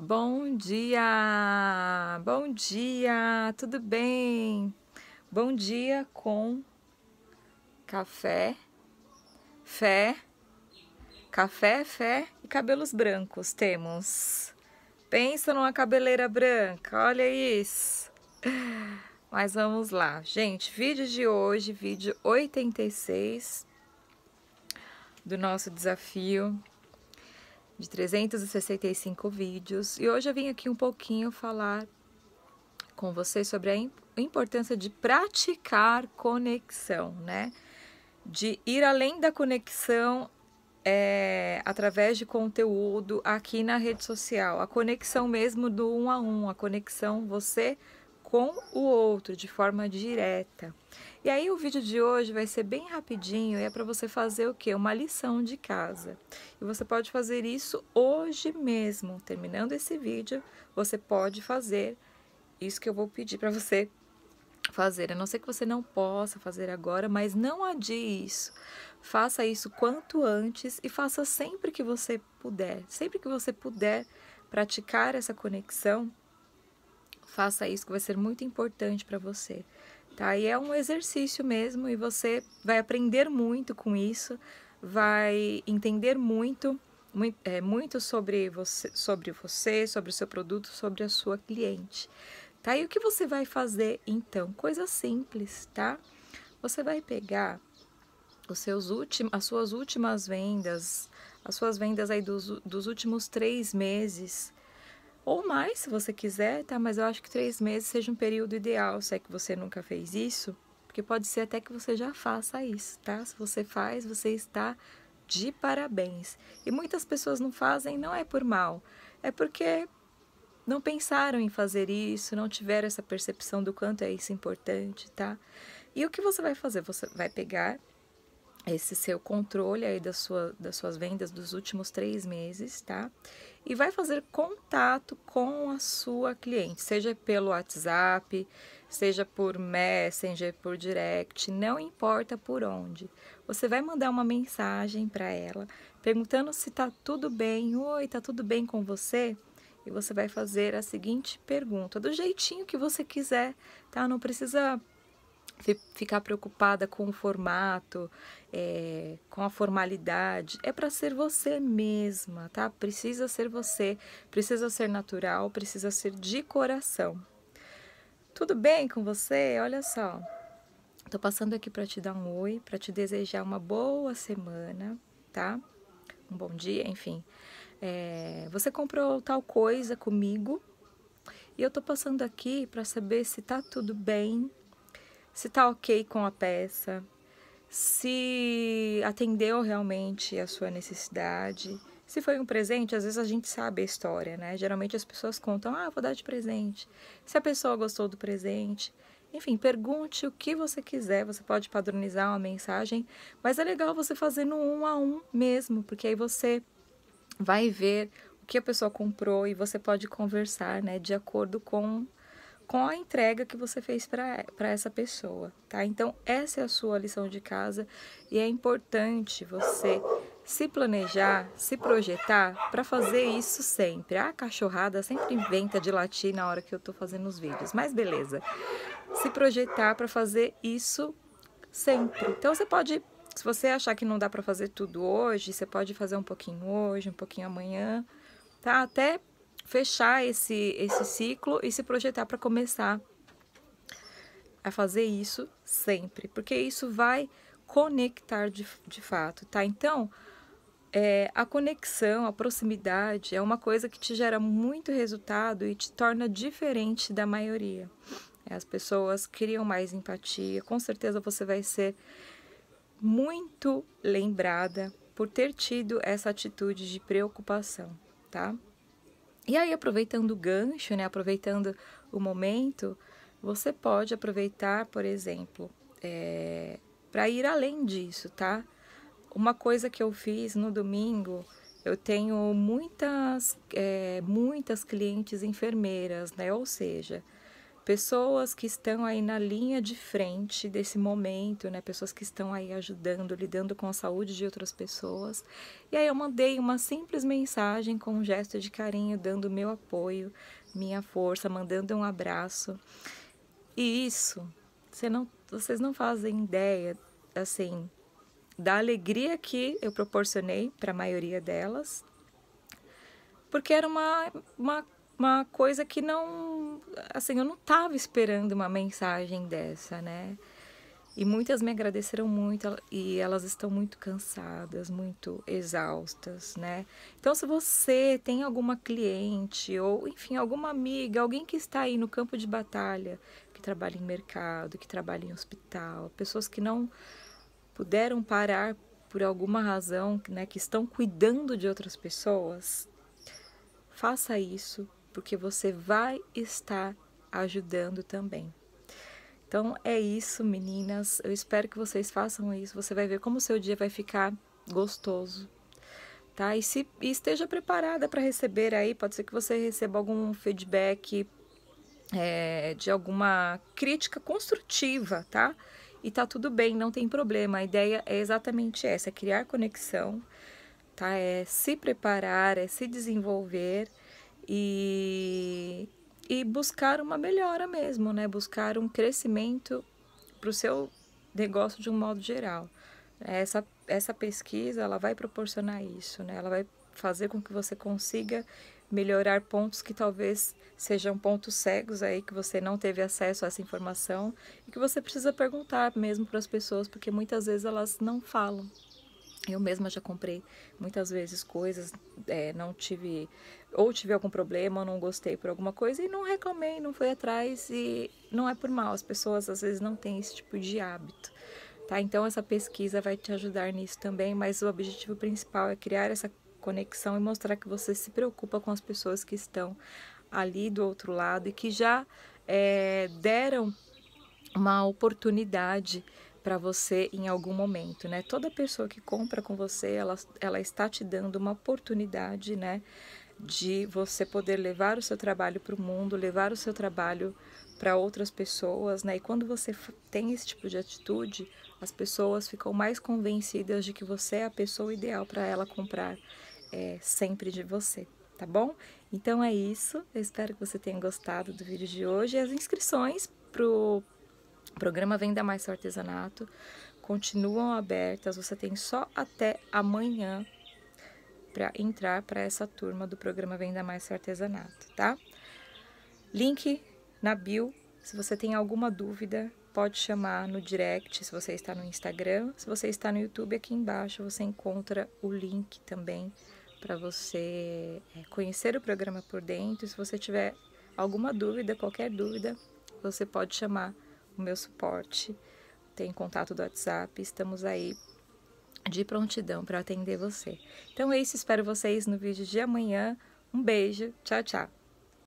Bom dia! Bom dia! Tudo bem? Bom dia com café, fé, café, fé e cabelos brancos temos. Pensa numa cabeleira branca, olha isso! Mas vamos lá, gente. Vídeo de hoje, vídeo 86 do nosso desafio de 365 vídeos. E hoje eu vim aqui um pouquinho falar com vocês sobre a importância de praticar conexão, né? De ir além da conexão é, através de conteúdo aqui na rede social, a conexão mesmo do um a um, a conexão você com o outro de forma direta. E aí o vídeo de hoje vai ser bem rapidinho e é para você fazer o que? Uma lição de casa. E você pode fazer isso hoje mesmo. Terminando esse vídeo, você pode fazer isso que eu vou pedir para você fazer. A não ser que você não possa fazer agora, mas não adie isso. Faça isso quanto antes e faça sempre que você puder. Sempre que você puder praticar essa conexão, Faça isso que vai ser muito importante para você. Tá? E é um exercício mesmo e você vai aprender muito com isso, vai entender muito, muito, é, muito sobre, você, sobre você, sobre o seu produto, sobre a sua cliente. Tá? E o que você vai fazer então? Coisa simples, tá? Você vai pegar os seus últimos, as suas últimas vendas, as suas vendas aí dos, dos últimos três meses, ou mais, se você quiser, tá? Mas eu acho que três meses seja um período ideal, se é que você nunca fez isso, porque pode ser até que você já faça isso, tá? Se você faz, você está de parabéns. E muitas pessoas não fazem, não é por mal, é porque não pensaram em fazer isso, não tiveram essa percepção do quanto é isso importante, tá? E o que você vai fazer? Você vai pegar esse seu controle aí das sua, das suas vendas dos últimos três meses, tá? E vai fazer contato com a sua cliente, seja pelo WhatsApp, seja por Messenger, por direct, não importa por onde. Você vai mandar uma mensagem para ela perguntando se tá tudo bem, oi, tá tudo bem com você? E você vai fazer a seguinte pergunta, do jeitinho que você quiser, tá? Não precisa ficar preocupada com o formato, é, com a formalidade. É para ser você mesma, tá? Precisa ser você, precisa ser natural, precisa ser de coração. Tudo bem com você? Olha só. Tô passando aqui para te dar um oi, para te desejar uma boa semana, tá? Um bom dia, enfim. É, você comprou tal coisa comigo e eu tô passando aqui para saber se tá tudo bem se tá ok com a peça, se atendeu realmente a sua necessidade. Se foi um presente, às vezes a gente sabe a história, né? Geralmente as pessoas contam, ah, vou dar de presente. Se a pessoa gostou do presente, enfim, pergunte o que você quiser, você pode padronizar uma mensagem, mas é legal você fazer no um a um mesmo, porque aí você vai ver o que a pessoa comprou e você pode conversar, né, de acordo com com a entrega que você fez para essa pessoa, tá? Então, essa é a sua lição de casa e é importante você se planejar, se projetar para fazer isso sempre. A cachorrada sempre inventa de latir na hora que eu tô fazendo os vídeos, mas beleza. Se projetar para fazer isso sempre. Então, você pode se você achar que não dá para fazer tudo hoje, você pode fazer um pouquinho hoje, um pouquinho amanhã, tá? Até fechar esse, esse ciclo e se projetar para começar a fazer isso sempre, porque isso vai conectar de, de fato, tá? Então, é, a conexão, a proximidade é uma coisa que te gera muito resultado e te torna diferente da maioria. É, as pessoas criam mais empatia, com certeza você vai ser muito lembrada por ter tido essa atitude de preocupação, tá? E aí, aproveitando o gancho, né, aproveitando o momento, você pode aproveitar, por exemplo, é, para ir além disso, tá? Uma coisa que eu fiz no domingo, eu tenho muitas, é, muitas clientes enfermeiras, né? Ou seja, pessoas que estão aí na linha de frente desse momento, né? Pessoas que estão aí ajudando, lidando com a saúde de outras pessoas. E aí eu mandei uma simples mensagem com um gesto de carinho, dando meu apoio, minha força, mandando um abraço. E isso, você não, vocês não fazem ideia, assim, da alegria que eu proporcionei para a maioria delas, porque era uma, uma uma coisa que não. Assim, eu não estava esperando uma mensagem dessa, né? E muitas me agradeceram muito e elas estão muito cansadas, muito exaustas, né? Então, se você tem alguma cliente ou, enfim, alguma amiga, alguém que está aí no campo de batalha, que trabalha em mercado, que trabalha em hospital, pessoas que não puderam parar por alguma razão, né, que estão cuidando de outras pessoas, faça isso, porque você vai estar ajudando também. Então é isso, meninas. Eu espero que vocês façam isso. Você vai ver como o seu dia vai ficar gostoso, tá? E, se, e esteja preparada para receber aí. Pode ser que você receba algum feedback é, de alguma crítica construtiva, tá? E tá tudo bem, não tem problema. A ideia é exatamente essa: é criar conexão, tá? É se preparar, é se desenvolver e, e buscar uma melhora mesmo, né? Buscar um crescimento para o seu negócio de um modo geral. Essa, essa pesquisa ela vai proporcionar isso, né? Ela vai fazer com que você consiga melhorar pontos que talvez sejam pontos cegos aí que você não teve acesso a essa informação e que você precisa perguntar mesmo para as pessoas, porque muitas vezes elas não falam. Eu mesma já comprei muitas vezes coisas, é, não tive, ou tive algum problema, ou não gostei por alguma coisa e não reclamei, não fui atrás e não é por mal, as pessoas às vezes não têm esse tipo de hábito. Tá? Então essa pesquisa vai te ajudar nisso também, mas o objetivo principal é criar essa conexão e mostrar que você se preocupa com as pessoas que estão ali do outro lado e que já é, deram uma oportunidade para você em algum momento, né? Toda pessoa que compra com você, ela, ela está te dando uma oportunidade, né? De você poder levar o seu trabalho para o mundo, levar o seu trabalho para outras pessoas, né? E quando você tem esse tipo de atitude, as pessoas ficam mais convencidas de que você é a pessoa ideal para ela comprar é, sempre de você, tá bom? Então é isso, eu espero que você tenha gostado do vídeo de hoje. As inscrições pro o programa Venda Mais Seu Artesanato continuam abertas, você tem só até amanhã para entrar para essa turma do programa Venda Mais Seu Artesanato, tá? Link na bio, se você tem alguma dúvida, pode chamar no direct, se você está no Instagram, se você está no YouTube, aqui embaixo você encontra o link também para você eh, conhecer o programa por dentro. Se você tiver alguma dúvida, qualquer dúvida, você pode chamar o meu suporte, tem contato do WhatsApp, estamos aí de prontidão para atender você. Então é isso, espero vocês no vídeo de amanhã. Um beijo, tchau, tchau!